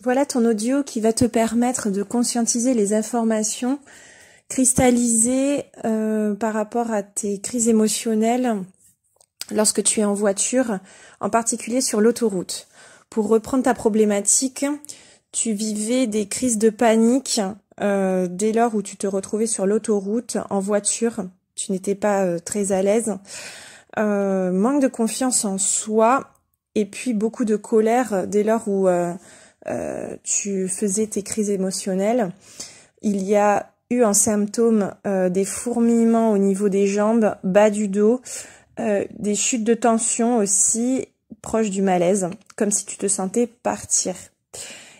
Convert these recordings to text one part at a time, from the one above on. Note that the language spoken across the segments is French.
Voilà ton audio qui va te permettre de conscientiser les informations cristallisées euh, par rapport à tes crises émotionnelles lorsque tu es en voiture, en particulier sur l'autoroute. Pour reprendre ta problématique, tu vivais des crises de panique euh, dès lors où tu te retrouvais sur l'autoroute en voiture. Tu n'étais pas euh, très à l'aise. manque de confiance en soi et puis beaucoup de colère dès lors où euh, tu faisais tes crises émotionnelles. Il y a eu en symptôme euh, des fourmillements au niveau des jambes, bas du dos, euh, des chutes de tension aussi, proches du malaise, comme si tu te sentais partir.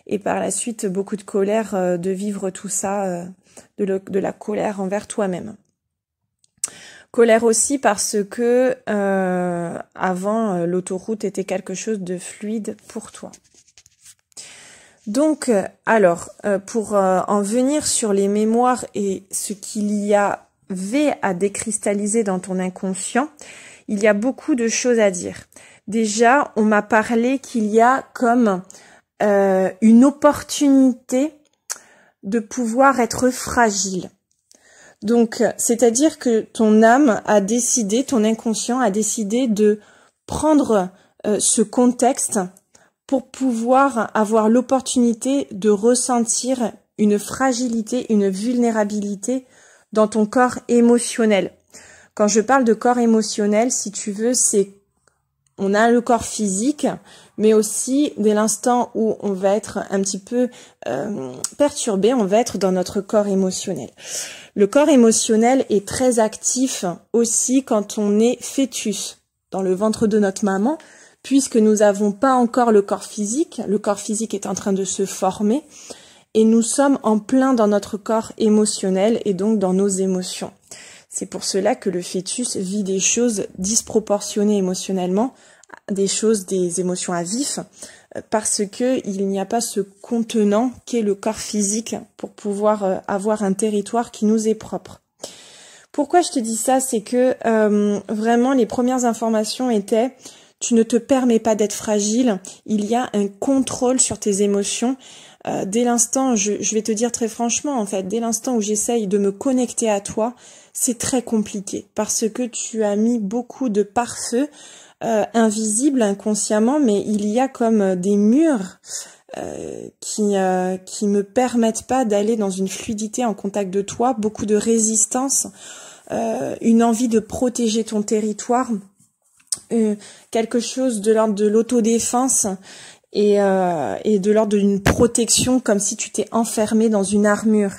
Et par la suite, beaucoup de colère de vivre tout ça, de, la colère envers toi-même colère aussi parce que avant l'autoroute était quelque chose de fluide pour toi. Donc, euh, alors, euh, pour euh, en venir sur les mémoires et ce qu'il y avait à décristalliser dans ton inconscient, il y a beaucoup de choses à dire. Déjà, on m'a parlé qu'il y a comme une opportunité de pouvoir être fragile. Donc, c'est-à-dire que ton âme a décidé, ton inconscient a décidé de prendre ce contexte pour pouvoir avoir l'opportunité de ressentir une fragilité, une vulnérabilité dans ton corps émotionnel. Quand je parle de corps émotionnel, si tu veux, c'est on a le corps physique, mais aussi dès l'instant où on va être un petit peu euh, perturbé, on va être dans notre corps émotionnel. Le corps émotionnel est très actif aussi quand on est fœtus dans le ventre de notre maman puisque nous n'avons pas encore le corps physique, le corps physique est en train de se former, et nous sommes en plein dans notre corps émotionnel et donc dans nos émotions. C'est pour cela que le fœtus vit des choses disproportionnées émotionnellement, des choses, des émotions à vif, parce qu'il n'y a pas ce contenant qu'est le corps physique pour pouvoir euh, avoir un territoire qui nous est propre. Pourquoi je te dis ça, c'est que euh, vraiment les premières informations étaient tu ne te permets pas d'être fragile, il y a un contrôle sur tes émotions. Euh, dès l'instant, je, vais te dire très franchement, en fait, dès l'instant où j'essaye de me connecter à toi, c'est très compliqué parce que tu as mis beaucoup de pare-feu euh, inconsciemment, mais il y a comme euh, des murs euh, qui ne qui me permettent pas d'aller dans une fluidité en contact de toi, beaucoup de résistance, une envie de protéger ton territoire quelque chose de l'ordre de l'autodéfense et, euh, et de l'ordre d'une protection comme si tu t'es enfermé dans une armure.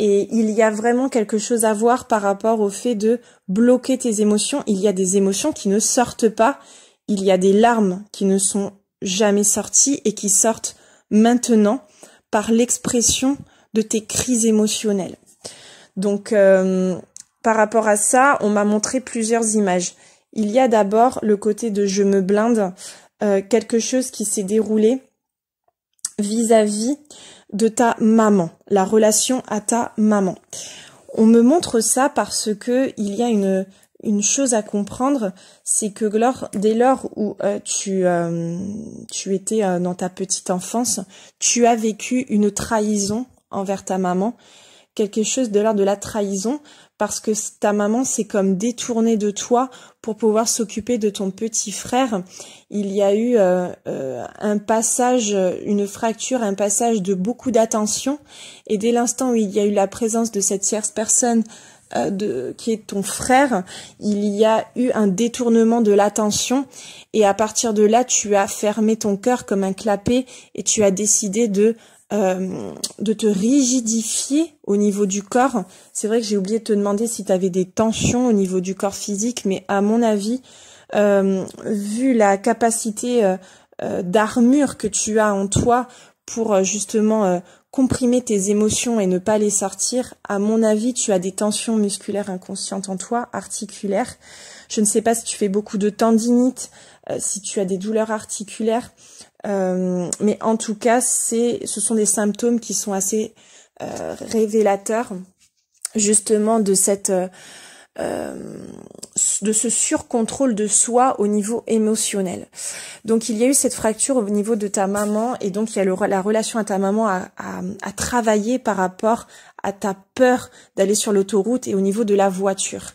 Et il y a vraiment quelque chose à voir par rapport au fait de bloquer tes émotions. Il y a des émotions qui ne sortent pas, il y a des larmes qui ne sont jamais sorties et qui sortent maintenant par l'expression de tes crises émotionnelles. Donc euh, par rapport à ça, on m'a montré plusieurs images. Il y a d'abord le côté de je me blinde, euh, quelque chose qui s'est déroulé vis-à-vis de ta maman, la relation à ta maman. On me montre ça parce que il y a une, une chose à comprendre, c'est que dès lors où euh, tu, euh, tu étais dans ta petite enfance, tu as vécu une trahison envers ta maman, quelque chose de l'ordre de la trahison parce que ta maman s'est comme détournée de toi pour pouvoir s'occuper de ton petit frère. Il y a eu euh, euh, un passage, une fracture, un passage de beaucoup d'attention et dès l'instant où il y a eu la présence de cette tierce personne euh, de, qui est ton frère, il y a eu un détournement de l'attention et à partir de là, tu as fermé ton cœur comme un clapet et tu as décidé de euh, de te rigidifier au niveau du corps. C'est vrai que j'ai oublié de te demander si tu avais des tensions au niveau du corps physique, mais à mon avis, euh, vu la capacité euh, d'armure que tu as en toi pour justement comprimer tes émotions et ne pas les sortir, à mon avis, tu as des tensions musculaires inconscientes en toi, articulaires. Je ne sais pas si tu fais beaucoup de tendinite, si tu as des douleurs articulaires. Euh, mais en tout cas, c'est, ce sont des symptômes qui sont assez euh, révélateurs justement de cette euh, euh, de ce surcontrôle de soi au niveau émotionnel. Donc il y a eu cette fracture au niveau de ta maman et donc il y a la relation à ta maman a travaillé à, travailler par rapport à ta peur d'aller sur l'autoroute et au niveau de la voiture.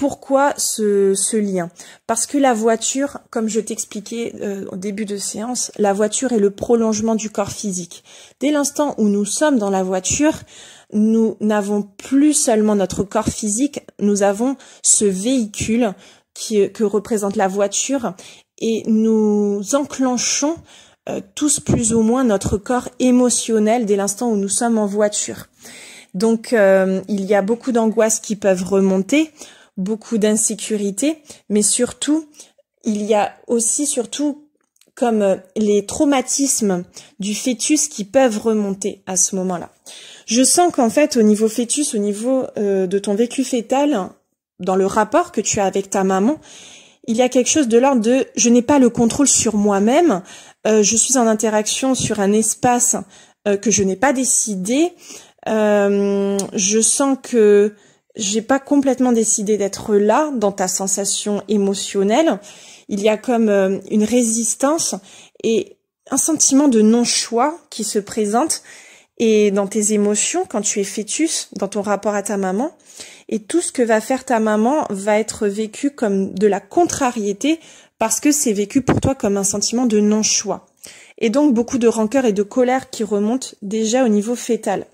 Pourquoi ce, lien Parce que la voiture, comme je t'expliquais euh, au début de séance, la voiture est le prolongement du corps physique. Dès l'instant où nous sommes dans la voiture, nous n'avons plus seulement notre corps physique, nous avons ce véhicule qui, euh, que représente la voiture et nous enclenchons euh, tous plus ou moins notre corps émotionnel dès l'instant où nous sommes en voiture. Donc il y a beaucoup d'angoisses qui peuvent remonter beaucoup d'insécurité, mais surtout, il y a aussi surtout comme euh, les traumatismes du fœtus qui peuvent remonter à ce moment-là. Je sens qu'en fait, au niveau fœtus, au niveau euh, de ton vécu fœtal, dans le rapport que tu as avec ta maman, il y a quelque chose de l'ordre de je n'ai pas le contrôle sur moi-même, euh, je suis en interaction sur un espace que je n'ai pas décidé, je sens que j'ai pas complètement décidé d'être là dans ta sensation émotionnelle. Il y a comme euh, une résistance et un sentiment de non-choix qui se présente et dans tes émotions quand tu es fœtus, dans ton rapport à ta maman. Et tout ce que va faire ta maman va être vécu comme de la contrariété parce que c'est vécu pour toi comme un sentiment de non-choix. Et donc beaucoup de rancœur et de colère qui remontent déjà au niveau fœtal.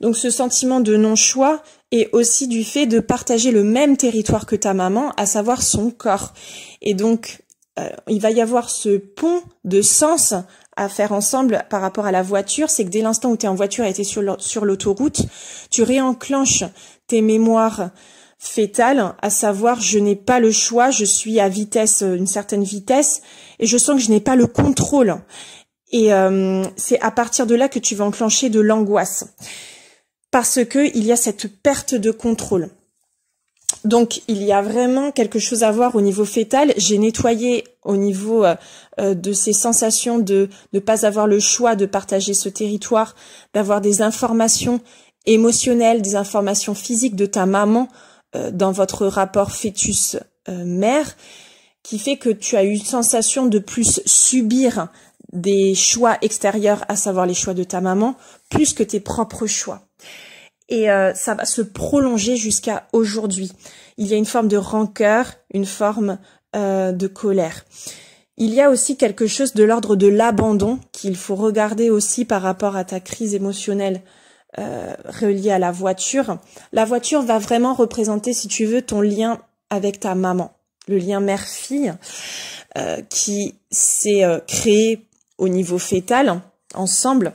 Donc ce sentiment de non-choix est aussi du fait de partager le même territoire que ta maman, à savoir son corps. Et donc euh, il va y avoir ce pont de sens à faire ensemble par rapport à la voiture, c'est que dès l'instant où tu es en voiture et tu es sur l'autoroute, tu réenclenches tes mémoires fétales, à savoir je n'ai pas le choix, je suis à vitesse, euh, une certaine vitesse, et je sens que je n'ai pas le contrôle. Et euh, c'est à partir de là que tu vas enclencher de l'angoisse parce il y a cette perte de contrôle. Donc il y a vraiment quelque chose à voir au niveau fœtal. J'ai nettoyé au niveau euh, euh, de ces sensations de ne pas avoir le choix de partager ce territoire, d'avoir des informations émotionnelles, des informations physiques de ta maman euh, dans votre rapport fœtus-mère, qui fait que tu as eu une sensation de plus subir des choix extérieurs, à savoir les choix de ta maman, plus que tes propres choix et euh, ça va se prolonger jusqu'à aujourd'hui. Il y a une forme de rancœur, une forme euh, de colère. Il y a aussi quelque chose de l'ordre de l'abandon qu'il faut regarder aussi par rapport à ta crise émotionnelle euh, reliée à la voiture. La voiture va vraiment représenter, si tu veux, ton lien avec ta maman, le lien mère-fille qui s'est créé au niveau fétal ensemble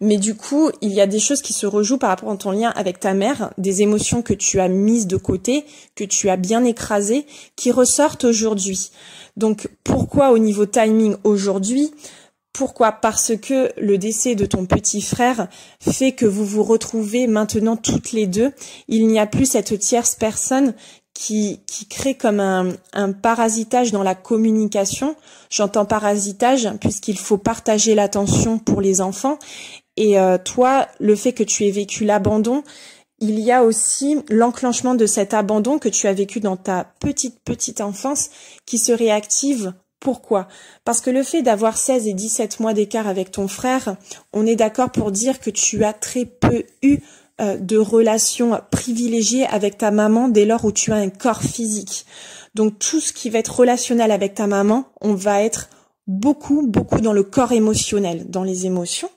mais du coup, il y a des choses qui se rejouent par rapport à ton lien avec ta mère, des émotions que tu as mises de côté, que tu as bien écrasées, qui ressortent aujourd'hui. Donc pourquoi au niveau timing aujourd'hui pourquoi Parce que le décès de ton petit frère fait que vous vous retrouvez maintenant toutes les deux. Il n'y a plus cette tierce personne qui, qui crée comme un, un parasitage dans la communication. J'entends parasitage puisqu'il faut partager l'attention pour les enfants et euh, toi, le fait que tu aies vécu l'abandon, il y a aussi l'enclenchement de cet abandon que tu as vécu dans ta petite, petite enfance qui se réactive. Pourquoi Parce que le fait d'avoir 16 et 17 mois d'écart avec ton frère, on est d'accord pour dire que tu as très peu eu euh, de relations privilégiées avec ta maman dès lors où tu as un corps physique. Donc tout ce qui va être relationnel avec ta maman, on va être beaucoup, beaucoup dans le corps émotionnel, dans les émotions.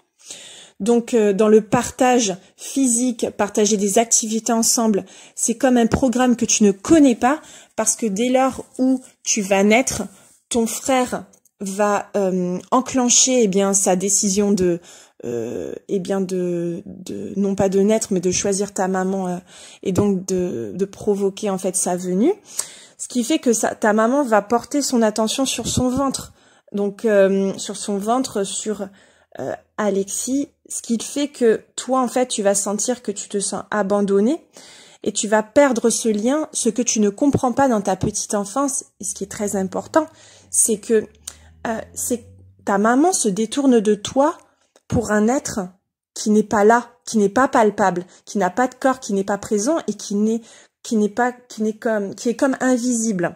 Donc euh, dans le partage physique, partager des activités ensemble, c'est comme un programme que tu ne connais pas parce que dès lors où tu vas naître, ton frère va euh, enclencher eh bien sa décision de euh, eh bien de, non pas de naître mais de choisir ta maman euh, et donc de, provoquer en fait sa venue ce qui fait que ta maman va porter son attention sur son ventre donc sur son ventre sur Alexis ce qui fait que toi, en fait, tu vas sentir que tu te sens abandonné et tu vas perdre ce lien, ce que tu ne comprends pas dans ta petite enfance. Et ce qui est très important, c'est que euh, c'est ta maman se détourne de toi pour un être qui n'est pas là, qui n'est pas palpable, qui n'a pas de corps, qui n'est pas présent et qui n'est qui n'est pas qui n'est comme qui est comme invisible.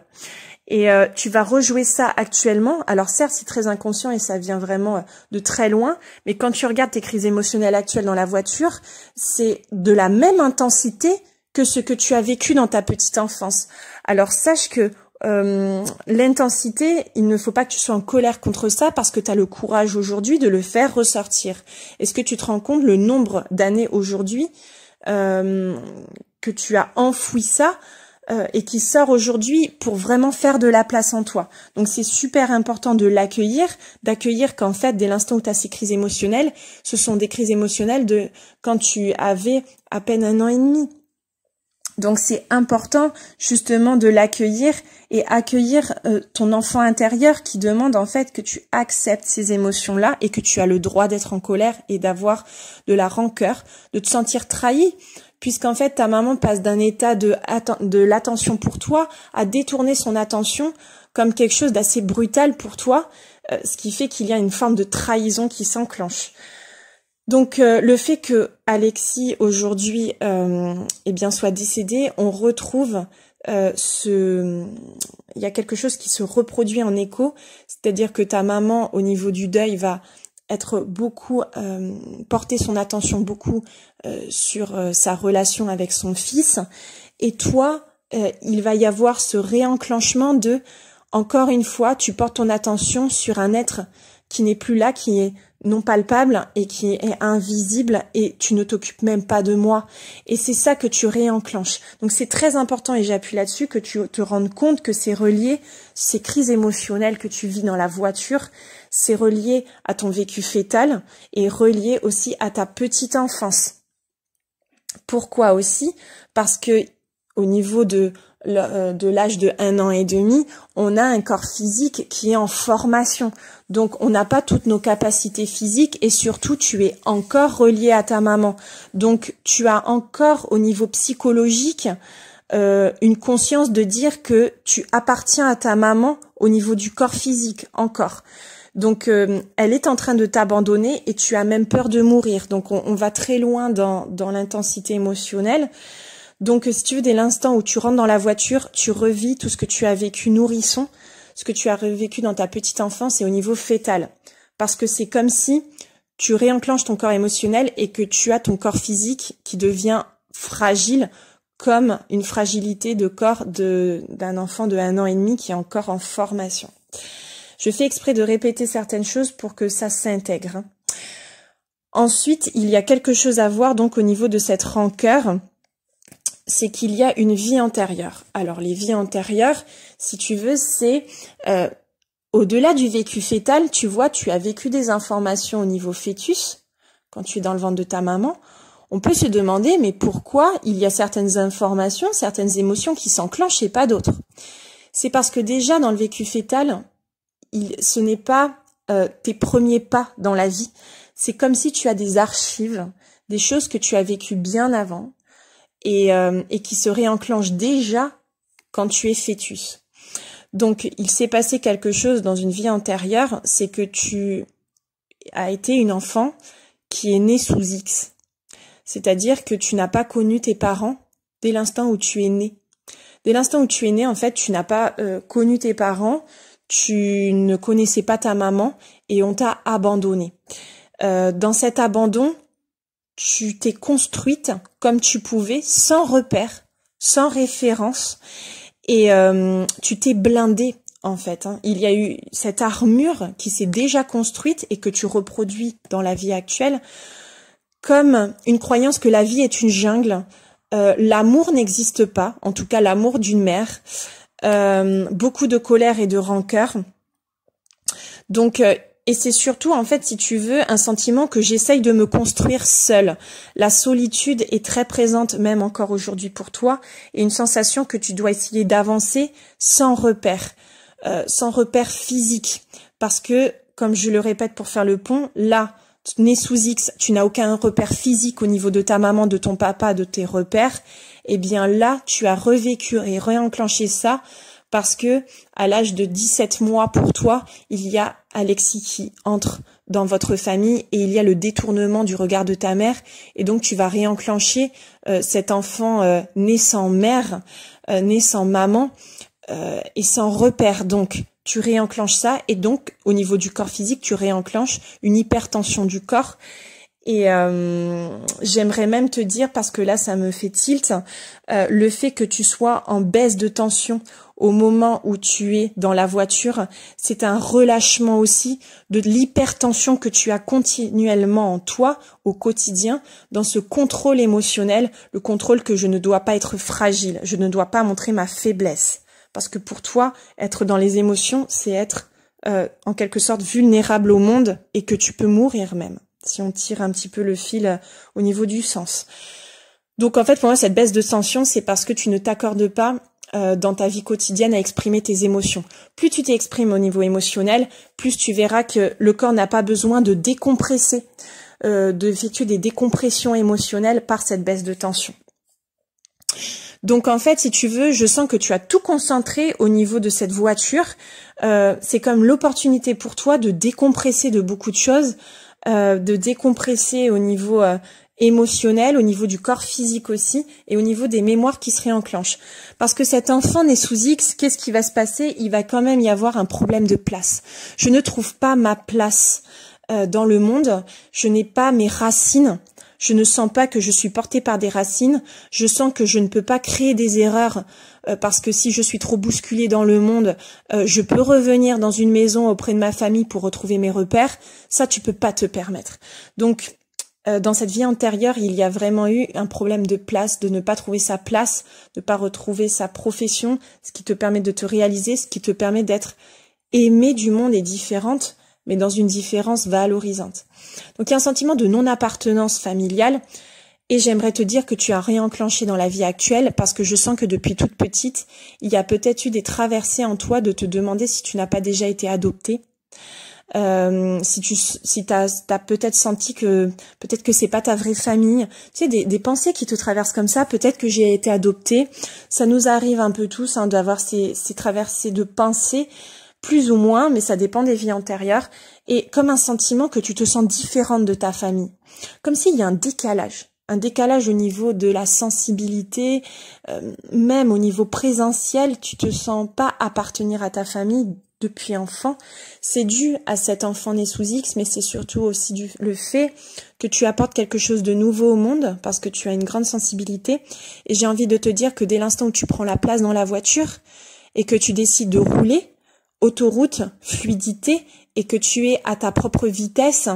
Et euh, tu vas rejouer ça actuellement. Alors certes, c'est très inconscient et ça vient vraiment euh, de très loin, mais quand tu regardes tes crises émotionnelles actuelles dans la voiture, c'est de la même intensité que ce que tu as vécu dans ta petite enfance. Alors sache que euh, l'intensité, il ne faut pas que tu sois en colère contre ça parce que tu as le courage aujourd'hui de le faire ressortir. Est-ce que tu te rends compte le nombre d'années aujourd'hui que tu as enfoui ça euh, et qui sort aujourd'hui pour vraiment faire de la place en toi. Donc c'est super important de l'accueillir, d'accueillir qu'en fait dès l'instant où tu as ces crises émotionnelles, ce sont des crises émotionnelles de quand tu avais à peine un an et demi. Donc c'est important justement de l'accueillir et accueillir euh, ton enfant intérieur qui demande en fait que tu acceptes ces émotions-là et que tu as le droit d'être en colère et d'avoir de la rancœur, de te sentir trahi, puisqu'en fait ta maman passe d'un état de, de l'attention pour toi à détourner son attention comme quelque chose d'assez brutal pour toi, euh, ce qui fait qu'il y a une forme de trahison qui s'enclenche. Donc euh, le fait que Alexis aujourd'hui euh, eh bien soit décédé, on retrouve ce il y a quelque chose qui se reproduit en écho, c'est-à-dire que ta maman au niveau du deuil va être beaucoup euh, porter son attention beaucoup euh, sur euh, sa relation avec son fils et toi il va y avoir ce réenclenchement de encore une fois tu portes ton attention sur un être qui n'est plus là qui est non palpable et qui est invisible et tu ne t'occupes même pas de moi. Et c'est ça que tu réenclenches. Donc c'est très important et j'appuie là-dessus que tu te rendes compte que c'est relié, ces crises émotionnelles que tu vis dans la voiture, c'est relié à ton vécu fétal et relié aussi à ta petite enfance. Pourquoi aussi Parce que au niveau euh, de l'âge de un an et demi, on a un corps physique qui est en formation. Donc on n'a pas toutes nos capacités physiques et surtout tu es encore relié à ta maman. Donc tu as encore au niveau psychologique euh, une conscience de dire que tu appartiens à ta maman au niveau du corps physique encore. Donc, euh, elle est en train de t'abandonner et tu as même peur de mourir. Donc, on, va très loin dans, dans l'intensité émotionnelle. Donc, si tu veux, dès l'instant où tu rentres dans la voiture, tu revis tout ce que tu as vécu nourrisson, ce que tu as revécu dans ta petite enfance et au niveau fœtal. Parce que c'est comme si tu réenclenches ton corps émotionnel et que tu as ton corps physique qui devient fragile comme une fragilité de corps d'un enfant de un an et demi qui est encore en formation. Je fais exprès de répéter certaines choses pour que ça s'intègre. Hein. Ensuite, il y a quelque chose à voir donc au niveau de cette rancœur c'est qu'il y a une vie antérieure. Alors les vies antérieures, si tu veux, c'est euh, au-delà du vécu fétal, tu vois, tu as vécu des informations au niveau fœtus, quand tu es dans le ventre de ta maman, on peut se demander, mais pourquoi il y a certaines informations, certaines émotions qui s'enclenchent et pas d'autres C'est parce que déjà dans le vécu fétal, ce n'est pas euh, tes premiers pas dans la vie. C'est comme si tu as des archives, des choses que tu as vécues bien avant euh, et, qui se réenclenchent déjà quand tu es fœtus. Donc, il s'est passé quelque chose dans une vie antérieure, c'est que tu as été une enfant qui est née sous X. C'est-à-dire que tu n'as pas connu tes parents dès l'instant où tu es né. Dès l'instant où tu es né, en fait, tu n'as pas euh, connu tes parents, tu ne connaissais pas ta maman et on t'a abandonné. Euh, dans cet abandon, tu t'es construite comme tu pouvais, sans repère, sans référence, et euh, tu t'es blindée en fait. Hein. Il y a eu cette armure qui s'est déjà construite et que tu reproduis dans la vie actuelle comme une croyance que la vie est une jungle. Euh, l'amour n'existe pas, en tout cas l'amour d'une mère. Euh, beaucoup de colère et de rancœur. Donc euh, et c'est surtout en fait si tu veux un sentiment que j'essaye de me construire seule. La solitude est très présente même encore aujourd'hui pour toi et une sensation que tu dois essayer d'avancer sans repère, euh, sans repère physique parce que comme je le répète pour faire le pont, là né sous X, tu n'as aucun repère physique au niveau de ta maman, de ton papa, de tes repères, eh bien là, tu as revécu et réenclenché ça parce que à l'âge de 17 mois pour toi, il y a Alexis qui entre dans votre famille et il y a le détournement du regard de ta mère et donc tu vas réenclencher euh, cet enfant euh, né sans mère, euh, né sans maman et sans repère donc tu réenclenches ça et donc au niveau du corps physique, tu réenclenches une hypertension du corps. Et euh, j'aimerais même te dire, parce que là ça me fait tilt, euh, le fait que tu sois en baisse de tension au moment où tu es dans la voiture, c'est un relâchement aussi de l'hypertension que tu as continuellement en toi au quotidien, dans ce contrôle émotionnel, le contrôle que je ne dois pas être fragile, je ne dois pas montrer ma faiblesse. Parce que pour toi, être dans les émotions, c'est être euh, en quelque sorte vulnérable au monde et que tu peux mourir même, si on tire un petit peu le fil euh, au niveau du sens. Donc en fait, pour moi, cette baisse de tension, c'est parce que tu ne t'accordes pas euh, dans ta vie quotidienne à exprimer tes émotions. Plus tu t'exprimes au niveau émotionnel, plus tu verras que le corps n'a pas besoin de décompresser, d'effectuer des décompressions émotionnelles par cette baisse de tension. Donc en fait, si tu veux, je sens que tu as tout concentré au niveau de cette voiture. Euh, c'est comme l'opportunité pour toi de décompresser de beaucoup de choses, euh, de décompresser au niveau euh, émotionnel, au niveau du corps physique aussi, et au niveau des mémoires qui se réenclenchent. Parce que cet enfant n'est sous X, qu'est-ce qui va se passer Il va quand même y avoir un problème de place. Je ne trouve pas ma place dans le monde, je n'ai pas mes racines, je ne sens pas que je suis portée par des racines, je sens que je ne peux pas créer des erreurs euh, parce que si je suis trop bousculée dans le monde, euh, je peux revenir dans une maison auprès de ma famille pour retrouver mes repères. Ça, tu peux pas te permettre. Donc, euh, dans cette vie antérieure, il y a vraiment eu un problème de place, de ne pas trouver sa place, de ne pas retrouver sa profession, ce qui te permet de te réaliser, ce qui te permet d'être aimée du monde et différente mais dans une différence valorisante. Donc il y a un sentiment de non-appartenance familiale et j'aimerais te dire que tu as réenclenché dans la vie actuelle parce que je sens que depuis toute petite, il y a peut-être eu des traversées en toi de te demander si tu n'as pas déjà été adoptée, euh, si tu si t'as as, peut-être senti que peut-être que c'est pas ta vraie famille tu sais des, pensées qui te traversent comme ça peut-être que j'ai été adoptée ça nous arrive un peu tous hein, d'avoir ces, ces traversées de pensées plus ou moins, mais ça dépend des vies antérieures, et comme un sentiment que tu te sens différente de ta famille. Comme s'il y a un décalage, un décalage au niveau de la sensibilité, euh, même au niveau présentiel, tu te sens pas appartenir à ta famille depuis enfant. C'est dû à cet enfant né sous X, mais c'est surtout aussi du, le fait que tu apportes quelque chose de nouveau au monde parce que tu as une grande sensibilité. Et j'ai envie de te dire que dès l'instant où tu prends la place dans la voiture et que tu décides de rouler, autoroute, fluidité, et que tu es à ta propre vitesse,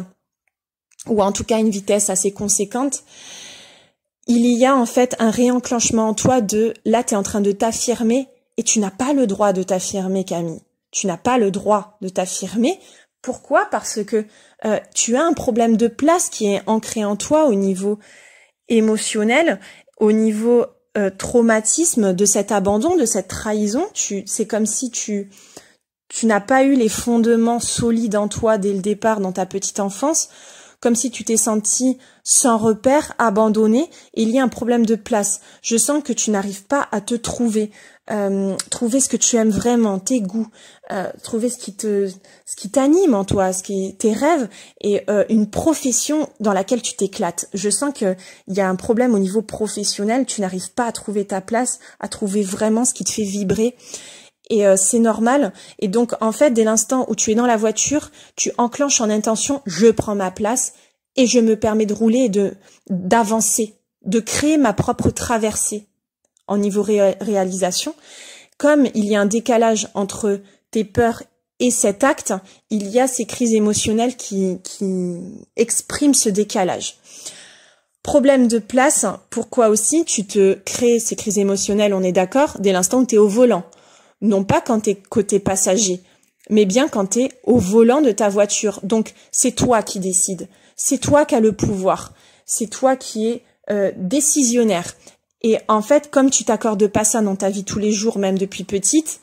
ou en tout cas une vitesse assez conséquente, il y a en fait un réenclenchement en toi de là tu es en train de t'affirmer et tu n'as pas le droit de t'affirmer Camille. Tu n'as pas le droit de t'affirmer. Pourquoi Parce que euh, tu as un problème de place qui est ancré en toi au niveau émotionnel, au niveau euh, traumatisme de cet abandon, de cette trahison. Tu, c'est comme si tu tu n'as pas eu les fondements solides en toi dès le départ dans ta petite enfance, comme si tu t'es senti sans repère, abandonnée, et il y a un problème de place. Je sens que tu n'arrives pas à te trouver, euh, trouver ce que tu aimes vraiment, tes goûts, euh, trouver ce qui te, ce qui t'anime en toi, ce qui tes rêves et euh, une profession dans laquelle tu t'éclates. Je sens que il y a un problème au niveau professionnel, tu n'arrives pas à trouver ta place, à trouver vraiment ce qui te fait vibrer et euh, c'est normal. Et donc en fait, dès l'instant où tu es dans la voiture, tu enclenches en intention je prends ma place et je me permets de rouler et de d'avancer, de créer ma propre traversée en niveau réalisation. Comme il y a un décalage entre tes peurs et cet acte, il y a ces crises émotionnelles qui, qui expriment ce décalage. Problème de place, pourquoi aussi tu te crées ces crises émotionnelles, on est d'accord, dès l'instant où tu es au volant non pas quand tu es côté passager, mais bien quand tu es au volant de ta voiture. Donc c'est toi qui décides, c'est toi qui as le pouvoir, c'est toi qui es euh, décisionnaire. Et en fait, comme tu t'accordes pas ça dans ta vie tous les jours, même depuis petite,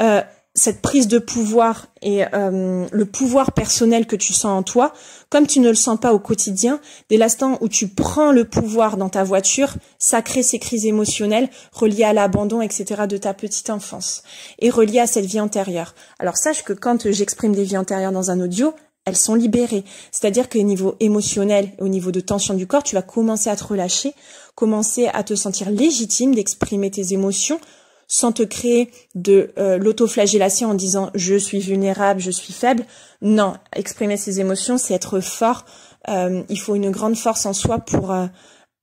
euh, cette prise de pouvoir et euh, le pouvoir personnel que tu sens en toi, comme tu ne le sens pas au quotidien, dès l'instant où tu prends le pouvoir dans ta voiture, ça crée ces crises émotionnelles reliées à l'abandon, etc. de ta petite enfance et reliées à cette vie antérieure. Alors sache que quand j'exprime des vies antérieures dans un audio, elles sont libérées. C'est-à-dire qu'au niveau émotionnel et au niveau de tension du corps, tu vas commencer à te relâcher, commencer à te sentir légitime d'exprimer tes émotions sans te créer de euh, l'autoflagellation en disant je suis vulnérable, je suis faible. Non, exprimer ses émotions, c'est être fort. Euh, il faut une grande force en soi pour euh,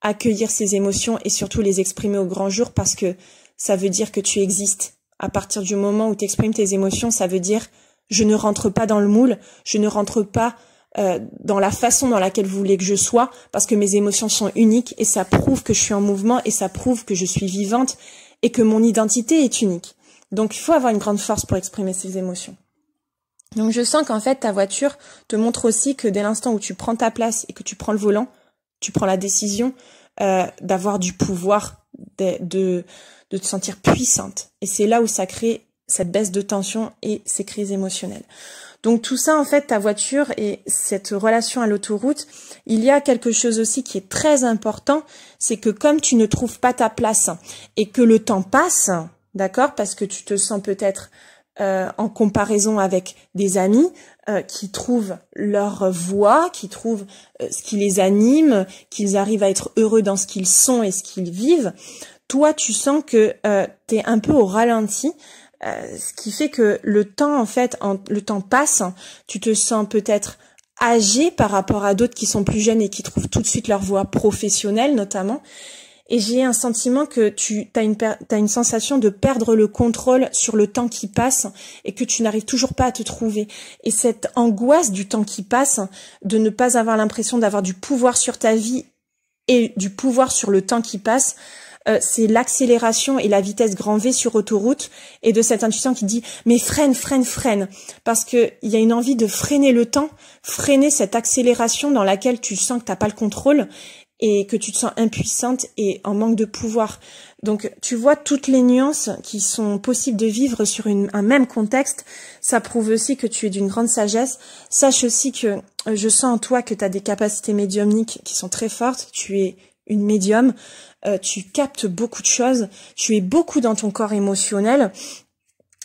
accueillir ses émotions et surtout les exprimer au grand jour parce que ça veut dire que tu existes. À partir du moment où tu exprimes tes émotions, ça veut dire je ne rentre pas dans le moule, je ne rentre pas dans la façon dans laquelle vous voulez que je sois, parce que mes émotions sont uniques et ça prouve que je suis en mouvement et ça prouve que je suis vivante et que mon identité est unique. Donc il faut avoir une grande force pour exprimer ses émotions. Donc je sens qu'en fait ta voiture te montre aussi que dès l'instant où tu prends ta place et que tu prends le volant, tu prends la décision euh, d'avoir du pouvoir, de, de, de te sentir puissante. Et c'est là où ça crée cette baisse de tension et ces crises émotionnelles. Donc tout ça, en fait, ta voiture et cette relation à l'autoroute, il y a quelque chose aussi qui est très important, c'est que comme tu ne trouves pas ta place et que le temps passe, d'accord, parce que tu te sens peut-être euh, en comparaison avec des amis euh, qui trouvent leur voie, qui trouvent euh, ce qui les anime, qu'ils arrivent à être heureux dans ce qu'ils sont et ce qu'ils vivent, toi tu sens que tu es un peu au ralenti euh, ce qui fait que le temps, en fait, le temps passe, tu te sens peut-être âgé par rapport à d'autres qui sont plus jeunes et qui trouvent tout de suite leur voie professionnelle, notamment. Et j'ai un sentiment que tu as une sensation de perdre le contrôle sur le temps qui passe et que tu n'arrives toujours pas à te trouver. Et cette angoisse du temps qui passe, de ne pas avoir l'impression d'avoir du pouvoir sur ta vie et du pouvoir sur le temps qui passe, euh, c'est l'accélération et la vitesse grand V sur autoroute et de cette intuition qui dit mais freine, freine, freine, parce qu'il y a une envie de freiner le temps, freiner cette accélération dans laquelle tu sens que t'as pas le contrôle et que tu te sens impuissante et en manque de pouvoir. Donc tu vois toutes les nuances qui sont possibles de vivre sur un même contexte. Ça prouve aussi que tu es d'une grande sagesse. Sache aussi que euh, je sens en toi que tu as des capacités médiumniques qui sont très fortes. Tu es une médium, euh, tu captes beaucoup de choses, tu es beaucoup dans ton corps émotionnel,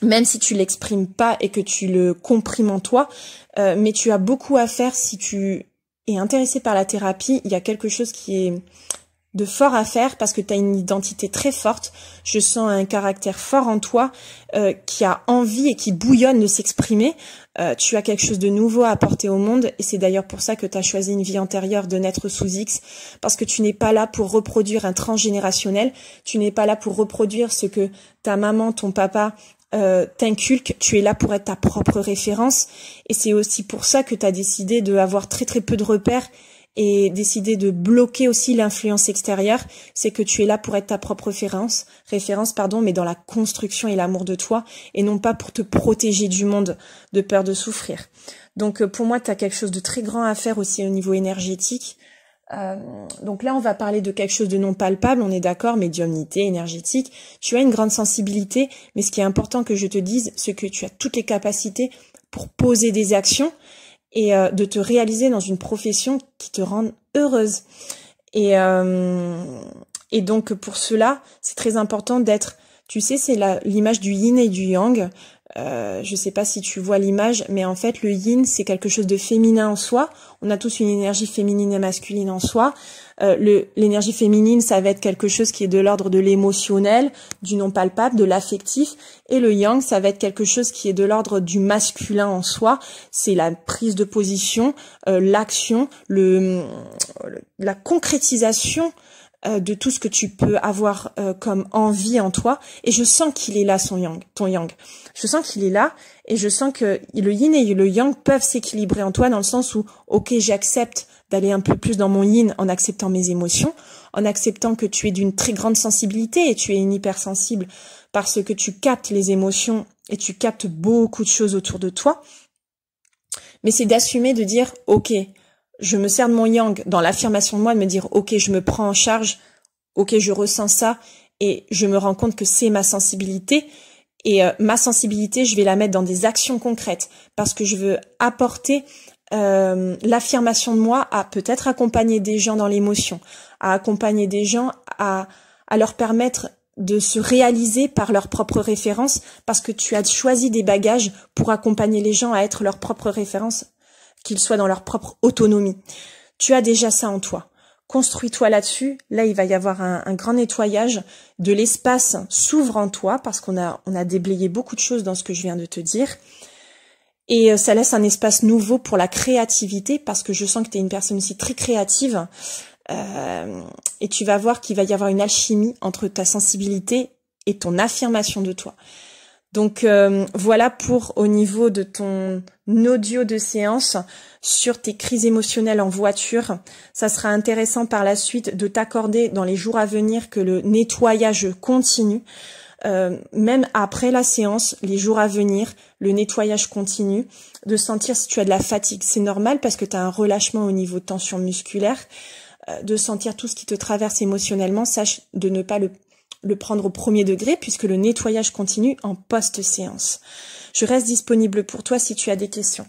même si tu l'exprimes pas et que tu le comprimes en toi, euh, mais tu as beaucoup à faire si tu es intéressé par la thérapie, il y a quelque chose qui est de fort à faire parce que tu as une identité très forte. Je sens un caractère fort en toi euh, qui a envie et qui bouillonne de s'exprimer. Euh, tu as quelque chose de nouveau à apporter au monde et c'est d'ailleurs pour ça que tu as choisi une vie antérieure de naître sous X parce que tu n'es pas là pour reproduire un transgénérationnel, tu n'es pas là pour reproduire ce que ta maman, ton papa euh, t'inculque, tu es là pour être ta propre référence et c'est aussi pour ça que tu as décidé de très très peu de repères et décider de bloquer aussi l'influence extérieure, c'est que tu es là pour être ta propre référence, référence pardon, mais dans la construction et l'amour de toi et non pas pour te protéger du monde de peur de souffrir. Donc euh, pour moi, tu as quelque chose de très grand à faire aussi au niveau énergétique. Euh, donc là, on va parler de quelque chose de non palpable, on est d'accord, médiumnité, énergétique. Tu as une grande sensibilité, mais ce qui est important que je te dise, c'est que tu as toutes les capacités pour poser des actions et euh, de te réaliser dans une profession qui te rende heureuse. Et, euh, donc pour cela, c'est très important d'être, tu sais, c'est l'image du yin et du yang. Je euh, je sais pas si tu vois l'image, mais en fait le yin c'est quelque chose de féminin en soi. On a tous une énergie féminine et masculine en soi. Euh, l'énergie féminine, ça va être quelque chose qui est de l'ordre de l'émotionnel, du non palpable, de l'affectif. Et le yang, ça va être quelque chose qui est de l'ordre du masculin en soi. C'est la prise de position, euh, l'action, le, euh, la concrétisation de tout ce que tu peux avoir comme envie en toi et je sens qu'il est là son yang ton yang je sens qu'il est là et je sens que le yin et le yang peuvent s'équilibrer en toi dans le sens où ok j'accepte d'aller un peu plus dans mon yin en acceptant mes émotions, en acceptant que tu es d'une très grande sensibilité et tu es une hypersensible parce que tu captes les émotions et tu captes beaucoup de choses autour de toi. Mais c'est d'assumer de dire OK, je me sers de mon yang dans l'affirmation de moi de me dire OK, je me prends en charge, OK, je ressens ça et je me rends compte que c'est ma sensibilité et euh, ma sensibilité, je vais la mettre dans des actions concrètes parce que je veux apporter euh, l'affirmation de moi a peut-être accompagné des gens dans l'émotion, à accompagner des gens à, à leur permettre de se réaliser par leurs propres références parce que tu as choisi des bagages pour accompagner les gens à être leurs propres références, qu'ils soient dans leur propre autonomie. Tu as déjà ça en toi. Construis-toi là-dessus. Là, il va y avoir un, un grand nettoyage de l'espace s'ouvre en toi parce qu'on a, on a déblayé beaucoup de choses dans ce que je viens de te dire. Et euh, ça laisse un espace nouveau pour la créativité parce que je sens que tu es une personne aussi très créative. Euh, et tu vas voir qu'il va y avoir une alchimie entre ta sensibilité et ton affirmation de toi. Donc euh, voilà pour au niveau de ton audio de séance sur tes crises émotionnelles en voiture. Ça sera intéressant par la suite de t'accorder dans les jours à venir que le nettoyage continue euh, même après la séance, les jours à venir, le nettoyage continue, de sentir si tu as de la fatigue, c'est normal parce que tu as un relâchement au niveau de tension musculaire, euh, de sentir tout ce qui te traverse émotionnellement, sache de ne pas le, le prendre au premier degré puisque le nettoyage continue en post-séance. Je reste disponible pour toi si tu as des questions.